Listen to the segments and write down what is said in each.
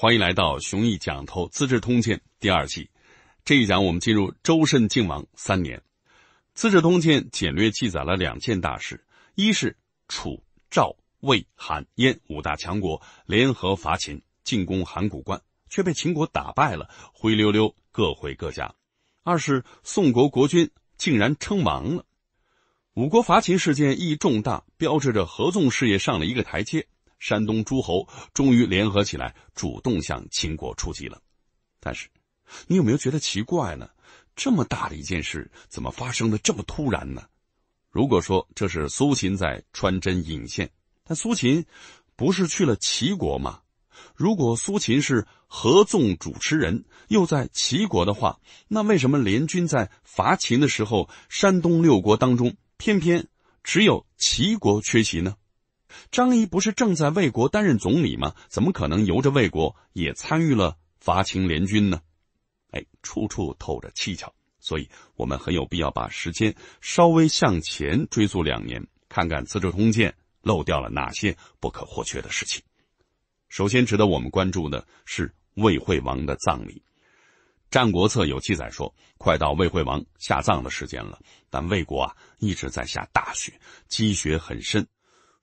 欢迎来到雄毅讲《透资治通鉴》第二季。这一讲我们进入周慎靖王三年，《资治通鉴》简略记载了两件大事：一是楚、赵、魏、韩、燕五大强国联合伐秦，进攻函谷关，却被秦国打败了，灰溜溜各回各家；二是宋国国君竟然称王了。五国伐秦事件意义重大，标志着合纵事业上了一个台阶。山东诸侯终于联合起来，主动向秦国出击了。但是，你有没有觉得奇怪呢？这么大的一件事，怎么发生的这么突然呢？如果说这是苏秦在穿针引线，但苏秦不是去了齐国吗？如果苏秦是合纵主持人，又在齐国的话，那为什么联军在伐秦的时候，山东六国当中偏偏只有齐国缺席呢？张仪不是正在魏国担任总理吗？怎么可能由着魏国也参与了伐秦联军呢？哎，处处透着蹊跷，所以我们很有必要把时间稍微向前追溯两年，看看《资治通鉴》漏掉了哪些不可或缺的事情。首先值得我们关注的是魏惠王的葬礼，《战国策》有记载说，快到魏惠王下葬的时间了，但魏国啊一直在下大雪，积雪很深。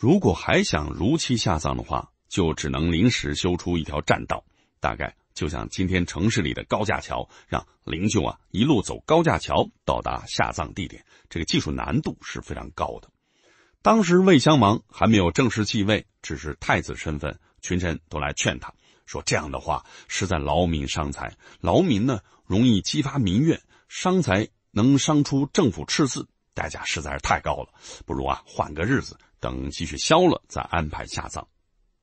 如果还想如期下葬的话，就只能临时修出一条栈道，大概就像今天城市里的高架桥，让灵柩啊一路走高架桥到达下葬地点。这个技术难度是非常高的。当时魏襄王还没有正式继位，只是太子身份，群臣都来劝他说这样的话是在劳民伤财，劳民呢容易激发民怨，伤财能伤出政府赤字，代价实在是太高了，不如啊缓个日子。等积血消了，再安排下葬。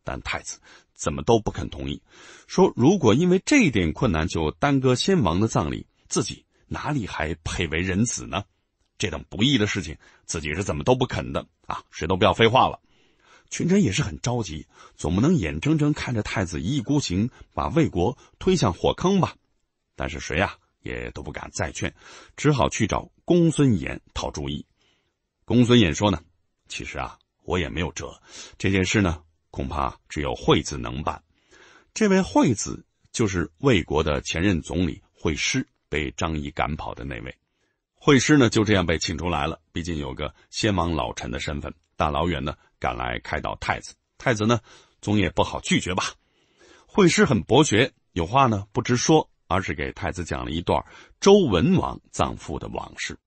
但太子怎么都不肯同意，说如果因为这一点困难就耽搁先王的葬礼，自己哪里还配为人子呢？这等不义的事情，自己是怎么都不肯的啊！谁都不要废话了。群臣也是很着急，总不能眼睁睁看着太子一意孤行，把魏国推向火坑吧？但是谁啊也都不敢再劝，只好去找公孙衍讨主意。公孙衍说呢，其实啊。我也没有辙，这件事呢，恐怕只有惠子能办。这位惠子就是魏国的前任总理惠施，被张仪赶跑的那位。惠施呢，就这样被请出来了。毕竟有个先王老臣的身份，大老远的赶来开导太子。太子呢，总也不好拒绝吧。惠施很博学，有话呢不直说，而是给太子讲了一段周文王葬父的往事。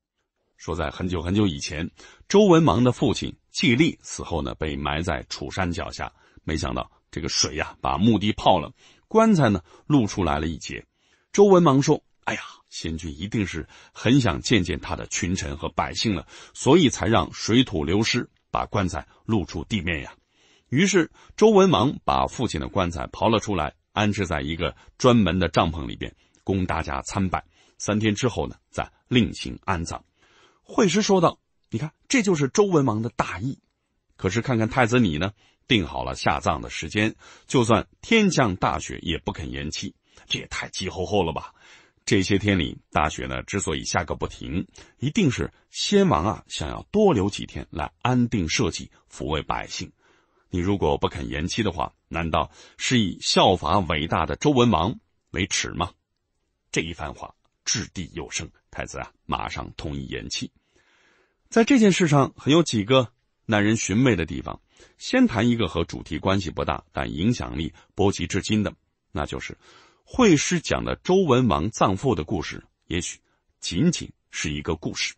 说，在很久很久以前，周文王的父亲季历死后呢，被埋在楚山脚下。没想到这个水呀，把墓地泡了，棺材呢露出来了一截。周文王说：“哎呀，先君一定是很想见见他的群臣和百姓了，所以才让水土流失把棺材露出地面呀。”于是周文王把父亲的棺材刨了出来，安置在一个专门的帐篷里边，供大家参拜。三天之后呢，再另行安葬。惠施说道：“你看，这就是周文王的大义。可是看看太子你呢，定好了下葬的时间，就算天降大雪也不肯延期，这也太急吼吼了吧？这些天里大雪呢，之所以下个不停，一定是先王啊想要多留几天来安定社稷、抚慰百姓。你如果不肯延期的话，难道是以效法伟大的周文王为耻吗？”这一番话掷地有声，太子啊，马上同意延期。在这件事上很有几个耐人寻味的地方。先谈一个和主题关系不大，但影响力波及至今的，那就是惠师讲的周文王葬父的故事。也许仅仅是一个故事，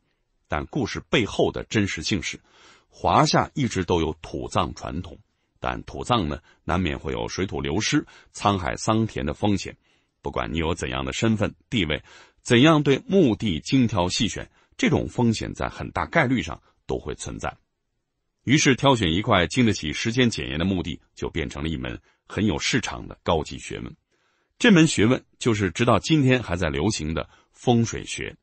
但故事背后的真实性是：华夏一直都有土葬传统，但土葬呢，难免会有水土流失、沧海桑田的风险。不管你有怎样的身份地位，怎样对墓地精挑细选。这种风险在很大概率上都会存在，于是挑选一块经得起时间检验的墓地，就变成了一门很有市场的高级学问。这门学问就是直到今天还在流行的风水学。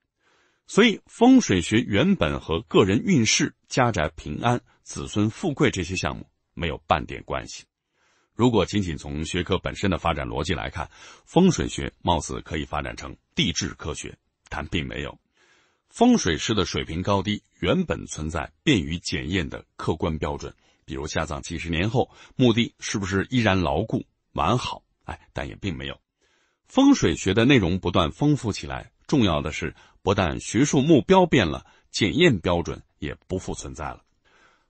所以，风水学原本和个人运势、家宅平安、子孙富贵这些项目没有半点关系。如果仅仅从学科本身的发展逻辑来看，风水学貌似可以发展成地质科学，但并没有。风水师的水平高低原本存在便于检验的客观标准，比如下葬几十年后墓地是不是依然牢固完好？哎，但也并没有。风水学的内容不断丰富起来，重要的是，不但学术目标变了，检验标准也不复存在了。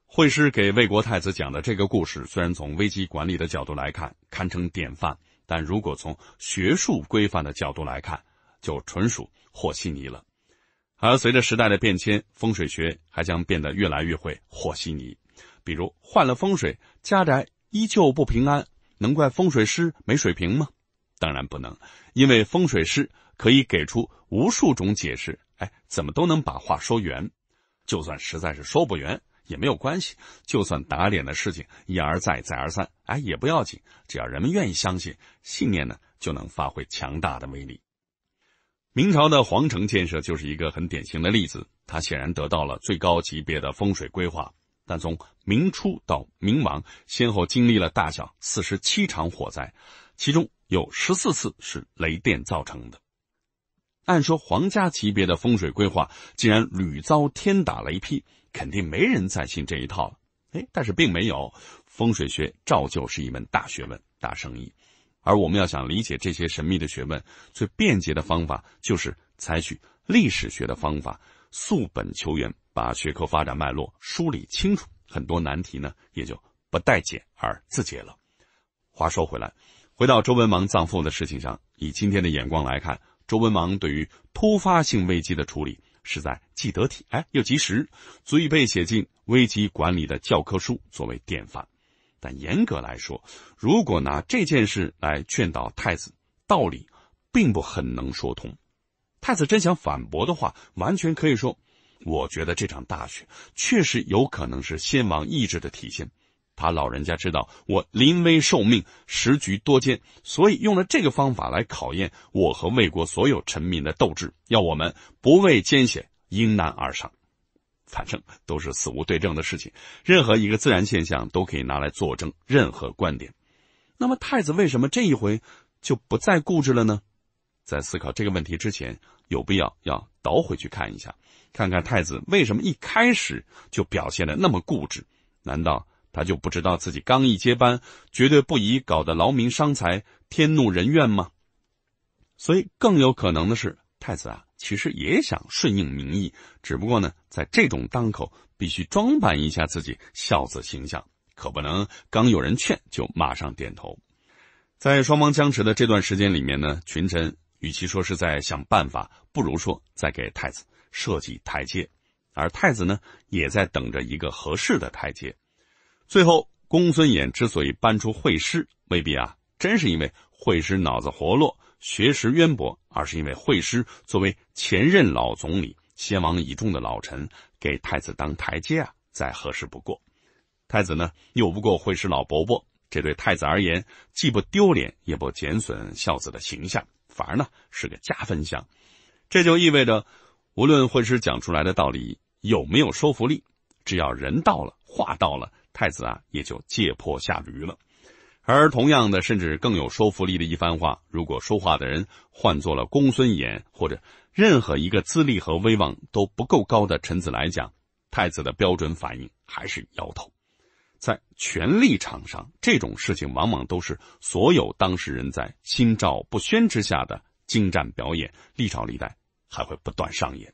惠师给魏国太子讲的这个故事，虽然从危机管理的角度来看堪称典范，但如果从学术规范的角度来看，就纯属和稀泥了。而随着时代的变迁，风水学还将变得越来越会和稀泥。比如换了风水，家宅依旧不平安，能怪风水师没水平吗？当然不能，因为风水师可以给出无数种解释，哎，怎么都能把话说圆。就算实在是说不圆，也没有关系。就算打脸的事情一而再再而三，哎，也不要紧，只要人们愿意相信，信念呢就能发挥强大的威力。明朝的皇城建设就是一个很典型的例子，它显然得到了最高级别的风水规划。但从明初到明亡，先后经历了大小四十七场火灾，其中有十四次是雷电造成的。按说皇家级别的风水规划既然屡遭天打雷劈，肯定没人再信这一套了。哎，但是并没有，风水学照旧是一门大学问、大生意。而我们要想理解这些神秘的学问，最便捷的方法就是采取历史学的方法，溯本求源，把学科发展脉络梳理清楚，很多难题呢也就不待解而自解了。话说回来，回到周文王葬父的事情上，以今天的眼光来看，周文王对于突发性危机的处理，是在既得体哎又及时，足以被写进危机管理的教科书作为典范。但严格来说，如果拿这件事来劝导太子，道理并不很能说通。太子真想反驳的话，完全可以说：我觉得这场大雪确实有可能是先王意志的体现。他老人家知道我临危受命，时局多艰，所以用了这个方法来考验我和魏国所有臣民的斗志，要我们不畏艰险，迎难而上。反正都是死无对证的事情，任何一个自然现象都可以拿来作证任何观点。那么太子为什么这一回就不再固执了呢？在思考这个问题之前，有必要要倒回去看一下，看看太子为什么一开始就表现的那么固执？难道他就不知道自己刚一接班，绝对不宜搞得劳民伤财、天怒人怨吗？所以更有可能的是。太子啊，其实也想顺应民意，只不过呢，在这种当口，必须装扮一下自己孝子形象，可不能刚有人劝就马上点头。在双方僵持的这段时间里面呢，群臣与其说是在想办法，不如说在给太子设计台阶，而太子呢，也在等着一个合适的台阶。最后，公孙衍之所以搬出惠施，未必啊，真是因为惠施脑子活络。学识渊博，而是因为惠施作为前任老总理、先王倚重的老臣，给太子当台阶啊，再合适不过。太子呢拗不过惠施老伯伯，这对太子而言既不丢脸，也不减损孝子的形象，反而呢是个加分项。这就意味着，无论惠施讲出来的道理有没有说服力，只要人到了，话到了，太子啊也就借坡下驴了。而同样的，甚至更有说服力的一番话，如果说话的人换做了公孙衍或者任何一个资历和威望都不够高的臣子来讲，太子的标准反应还是摇头。在权力场上，这种事情往往都是所有当事人在心照不宣之下的精湛表演，历朝历代还会不断上演。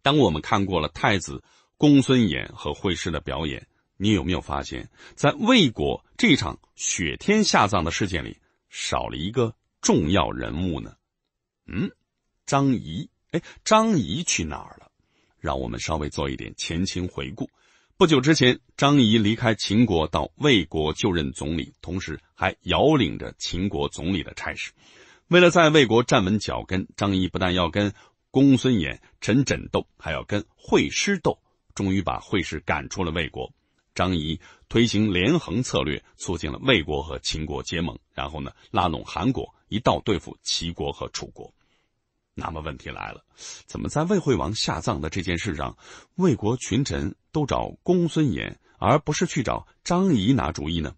当我们看过了太子公孙衍和惠施的表演。你有没有发现，在魏国这场雪天下葬的事件里，少了一个重要人物呢？嗯，张仪，哎，张仪去哪儿了？让我们稍微做一点前情回顾。不久之前，张仪离开秦国到魏国就任总理，同时还遥领着秦国总理的差事。为了在魏国站稳脚跟，张仪不但要跟公孙衍、陈轸斗，还要跟惠施斗，终于把惠施赶出了魏国。张仪推行连横策略，促进了魏国和秦国结盟，然后呢拉拢韩国一道对付齐国和楚国。那么问题来了，怎么在魏惠王下葬的这件事上，魏国群臣都找公孙衍，而不是去找张仪拿主意呢？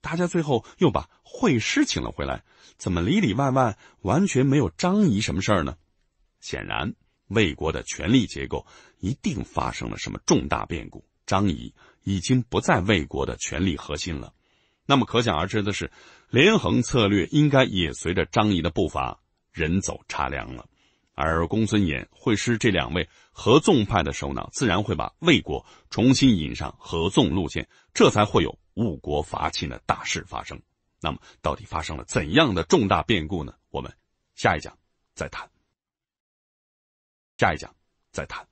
大家最后又把惠师请了回来，怎么里里外外完全没有张仪什么事儿呢？显然，魏国的权力结构一定发生了什么重大变故。张仪。已经不在魏国的权力核心了，那么可想而知的是，连横策略应该也随着张仪的步伐人走茶凉了，而公孙衍、惠施这两位合纵派的首脑，自然会把魏国重新引上合纵路线，这才会有误国伐秦的大事发生。那么，到底发生了怎样的重大变故呢？我们下一讲再谈。下一讲再谈。